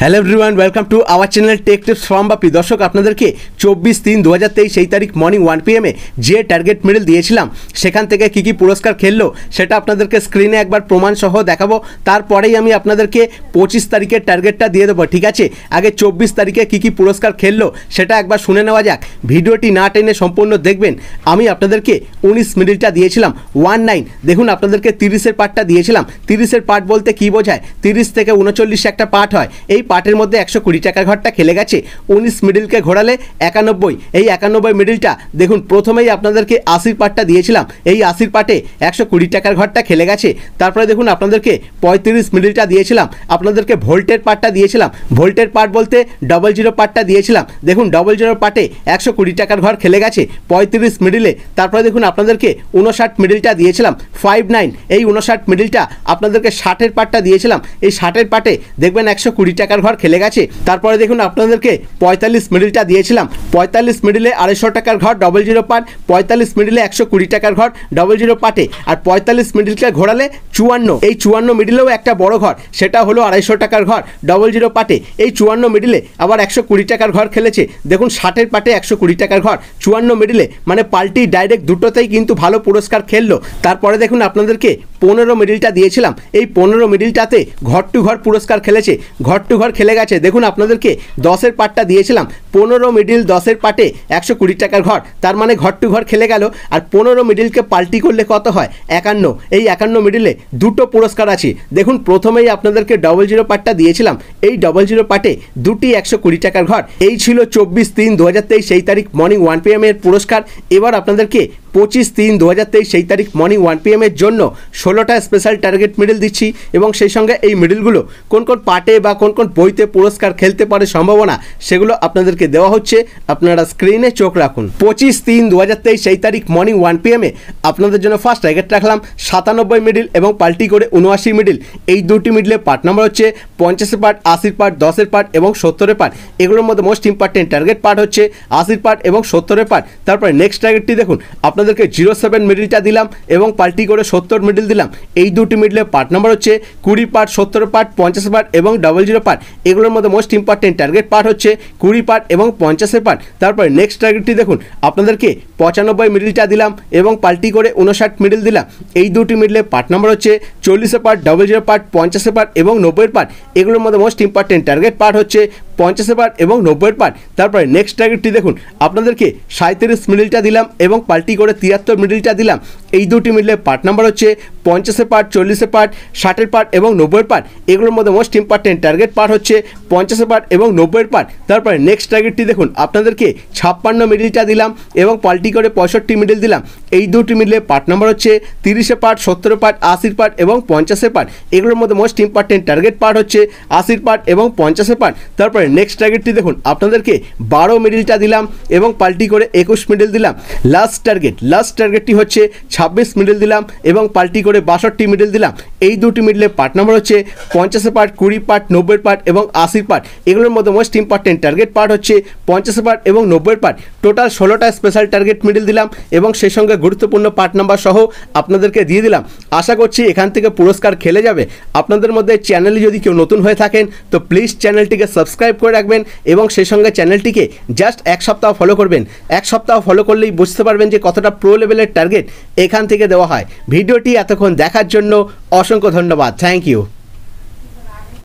hello everyone welcome to our channel tech tips from Bapi দর্শক আপনাদেরকে চব্বিশ তিন দু হাজার সেই তারিখ মর্নিং ওয়ান পিএমে যে টার্গেট মেডেল দিয়েছিলাম সেখান থেকে কী কী পুরস্কার খেললো সেটা আপনাদেরকে স্ক্রিনে একবার প্রমাণসহ দেখাবো তারপরেই আমি আপনাদেরকে পঁচিশ তারিখের টার্গেটটা দিয়ে দেবো ঠিক আছে আগে চব্বিশ তারিখে কী কী পুরস্কার খেললো সেটা একবার শুনে নেওয়া যাক ভিডিওটি না টেনে সম্পূর্ণ দেখবেন আমি আপনাদেরকে উনিশ মেডেলটা দিয়েছিলাম ওয়ান নাইন দেখুন আপনাদেরকে তিরিশের পার্টটা দিয়েছিলাম তিরিশের পার্ট বলতে কী বোঝায় তিরিশ থেকে উনচল্লিশ একটা পার্ট হয় এই পার্টের মধ্যে একশো কুড়ি টাকার ঘরটা খেলে গেছে উনিশ মিডিলকে ঘোরালে একানব্বই এই একানব্বই মিডিলটা দেখুন প্রথমেই আপনাদেরকে আশির পার্টটা দিয়েছিলাম এই আশির পার্টে একশো কুড়ি টাকার ঘরটা খেলে গেছে তারপরে দেখুন আপনাদেরকে পঁয়ত্রিশ মিডিলটা দিয়েছিলাম আপনাদেরকে ভোল্টের পার্টটা দিয়েছিলাম ভোল্টের পার্ট বলতে ডবল জিরো পার্টটা দিয়েছিলাম দেখুন ডবল জিরো পার্টে একশো কুড়ি টাকার ঘর খেলে গেছে পঁয়ত্রিশ মিডিলে তারপরে দেখুন আপনাদেরকে উনষাট মিডিলটা দিয়েছিলাম ফাইভ নাইন এই উনষাট মিডিলটা আপনাদেরকে ষাটের পাটটা দিয়েছিলাম এই ষাটের পার্টে দেখবেন একশো কুড়ি টাকা একার ঘর খেলে গেছে তারপরে দেখুন আপনাদেরকে পঁয়তাল্লিশ মিডিলটা দিয়েছিলাম পঁয়তাল্লিশ মিডিলে আড়াইশো টাকার ঘর ডবল জিরো পাট পঁয়তাল্লিশ মিডিলে একশো কুড়ি টাকার ঘর ডবল জিরো পাটে আর পঁয়তাল্লিশ মিডিলটা ঘোরালে চুয়ান্ন এই চুয়ান্ন মিডিলেও একটা বড় ঘর সেটা হলো আড়াইশো টাকার ঘর ডবল জিরো পাটে এই চুয়ান্ন মিডিলে আবার একশো কুড়ি টাকার ঘর খেলেছে দেখুন ষাটের পাটে একশো কুড়ি টাকার ঘর চুয়ান্ন মিডিলে মানে পাল্টি ডাইরেক্ট দুটোতেই কিন্তু ভালো পুরস্কার খেললো তারপরে দেখুন আপনাদেরকে পনেরো মিডিলটা দিয়েছিলাম এই পনেরো মিডিলটাতে ঘর টু ঘর পুরস্কার খেলেছে ঘর টু ঘর খেলে গেছে দেখুন আপনাদেরকে দশের পাটটা দিয়েছিলাম পনেরো মিডিল দশের পাটে একশো কুড়ি টাকার ঘর তার মানে ঘর টু ঘর খেলে গেল আর পনেরো মিডিলকে পাল্টি করলে কত হয় একান্ন এই একান্ন মিডিলে দুটো পুরস্কার আছে দেখুন প্রথমেই আপনাদেরকে ডবল জিরো পাটটা দিয়েছিলাম এই ডবল জিরো পাটে দুটি একশো কুড়ি টাকার ঘর এই ছিল চব্বিশ তিন দু হাজার তেইশ সেই তারিখ মর্নিং ওয়ান পি এর পুরস্কার এবার আপনাদেরকে পঁচিশ তিন দু হাজার তেইশ সেই তারিখ মর্নিং ওয়ান পি এর জন্য ষোলোটা স্পেশাল টার্গেট মেডেল দিচ্ছি এবং সেই সঙ্গে এই মেডেলগুলো কোন কোন পার্টে বা কোন কোন বইতে পুরস্কার খেলতে পারে সম্ভাবনা সেগুলো আপনাদেরকে দেওয়া হচ্ছে আপনারা স্ক্রিনে চোখ রাখুন পঁচিশ তিন দু হাজার তেইশ সেই তারিখ মর্নিং ওয়ান পিএমে আপনাদের জন্য ফার্স্ট টার্গেট রাখলাম সাতানব্বই মিডিল এবং পাল্টি করে উনআশি মিডিল এই দুটি মেডেলের পার্ট নাম্বার হচ্ছে পঞ্চাশের পার্ট আশির পার্ট দশের পার্ট এবং সত্তরের পার্ট এগুলোর মধ্যে মোস্ট ইম্পর্টেন্ট টার্গেট পার্ট হচ্ছে আশির পার্ট এবং সত্তরের পার্ট তারপরে নেক্সট টার্গেটটি দেখুন আপনাদেরকে জিরো সেভেন মিডিলটা দিলাম এবং পাল্টি করে সত্তর মিডিল দিলাম দিলাম এই দুটি মিডলে পার্ট নাম্বার হচ্ছে কুড়ি পার্ট সত্তর পার্ট পঞ্চাশ পার্ট এবং ডাবল জিরো পার্ট এগুলোর মধ্যে মোস্ট ইম্পর্টেন্ট টার্গেট পার্ট হচ্ছে কুড়ি পার্ট এবং পঞ্চাশের পার্ট তারপরে নেক্সট টার্গেটটি দেখুন আপনাদেরকে পঁচানব্বই মিডিলটা দিলাম এবং পাল্টি করে উনষাট মিডিল দিলাম এই দুটি মিডলে পার্ট নাম্বার হচ্ছে চল্লিশে পার্ট ডাবল জিরো পার্ট পঞ্চাশে পার্ট এবং নব্বইয়ের পার্ট এগুলোর মধ্যে মোস্ট ইম্পর্টেন্ট টার্গেট পার্ট হচ্ছে পঞ্চাশের পার্ট এবং নব্বইয়ের পার্ট তারপরে নেক্সট টার্গেটটি দেখুন আপনাদেরকে সাঁত্রিশ মিডিলটা দিলাম এবং পাল্টি করে তিয়াত্তর মিডিলটা দিলাম এই দুটি মিডিলের পার্ট নাম্বার হচ্ছে পঞ্চাশের পার্ট চল্লিশের পার্ট ষাটের পার্ট এবং নব্বইয়ের পার্ট এগুলোর মধ্যে মোস্ট ইম্পর্টেন্ট টার্গেট পার্ট হচ্ছে পঞ্চাশের পার্ট এবং নব্বইয়ের পার্ট তারপরে নেক্সট টার্গেটটি দেখুন আপনাদেরকে ছাপ্পান্ন মিডিলটা দিলাম এবং পাল্টি করে পঁয়ষট্টি মিডিল দিলাম এই দুটি মিডিলের পার্ট নাম্বার হচ্ছে তিরিশে পার্ট সত্তরের পার্ট আশির পার্ট এবং পঞ্চাশের পার্ট এগুলোর মধ্যে মোস্ট ইম্পর্টেন্ট টার্গেট পার্ট হচ্ছে আশির পার্ট এবং পঞ্চাশের পার্ট তারপরে তারপরে নেক্সট টার্গেটটি দেখুন আপনাদেরকে বারো মিডিলটা দিলাম এবং পাল্টি করে একুশ মিডিল দিলাম লাস্ট টার্গেট লাস্ট টার্গেটটি হচ্ছে ছাব্বিশ মিডিল দিলাম এবং পাল্টি করে বাষট্টি মিডিল দিলাম এই দুটি মিডলে পার্ট নম্বর হচ্ছে পঞ্চাশে পার্ট কুড়ি পার্ট নব্বই পার্ট এবং আশির পার্ট এগুলোর মধ্যে মোস্ট ইম্পর্টেন্ট টার্গেট পার্ট হচ্ছে পঞ্চাশে পার্ট এবং নব্বই পার্ট টোটাল ষোলোটা স্পেশাল টার্গেট মিডিল দিলাম এবং সেই সঙ্গে গুরুত্বপূর্ণ পার্ট নাম্বার সহ আপনাদেরকে দিয়ে দিলাম আশা করছি এখান থেকে পুরস্কার খেলে যাবে আপনাদের মধ্যে চ্যানেলে যদি কেউ নতুন হয়ে থাকেন তো প্লিজ চ্যানেলটিকে সাবস্ক্রাইব সাবস্ক্রাইব করে রাখবেন এবং সেই সঙ্গে চ্যানেলটিকে জাস্ট এক সপ্তাহ ফলো করবেন এক সপ্তাহ ফলো করলেই বুঝতে পারবেন যে কতটা প্রো লেভেলের টার্গেট এখান থেকে দেওয়া হয় ভিডিওটি এতক্ষণ দেখার জন্য অসংখ্য ধন্যবাদ থ্যাংক ইউ